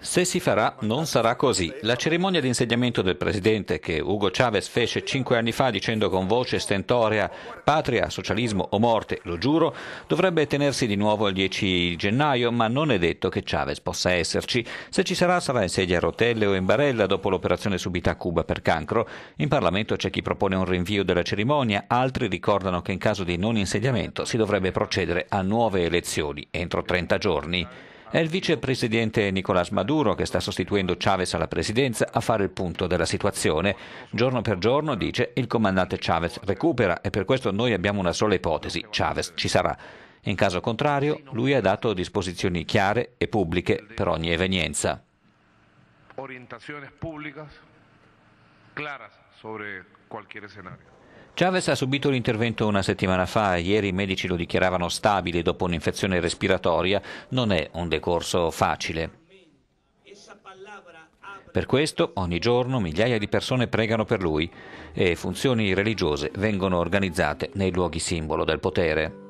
Se si farà, non sarà così. La cerimonia di insediamento del presidente che Hugo Chavez fece cinque anni fa dicendo con voce stentorea patria, socialismo o morte, lo giuro, dovrebbe tenersi di nuovo il 10 gennaio, ma non è detto che Chavez possa esserci. Se ci sarà, sarà in sedia a rotelle o in barella dopo l'operazione subita a Cuba per cancro. In Parlamento c'è chi propone un rinvio della cerimonia, altri ricordano che in caso di non insediamento si dovrebbe procedere a nuove elezioni entro 30 giorni. È il vicepresidente Nicolás Maduro, che sta sostituendo Chavez alla presidenza, a fare il punto della situazione. Giorno per giorno, dice, il comandante Chavez recupera e per questo noi abbiamo una sola ipotesi, Chavez ci sarà. In caso contrario, lui ha dato disposizioni chiare e pubbliche per ogni evenienza. Orientazioni pubbliche chiare su qualche scenario. Chavez ha subito l'intervento una settimana fa, ieri i medici lo dichiaravano stabile dopo un'infezione respiratoria, non è un decorso facile. Per questo ogni giorno migliaia di persone pregano per lui e funzioni religiose vengono organizzate nei luoghi simbolo del potere.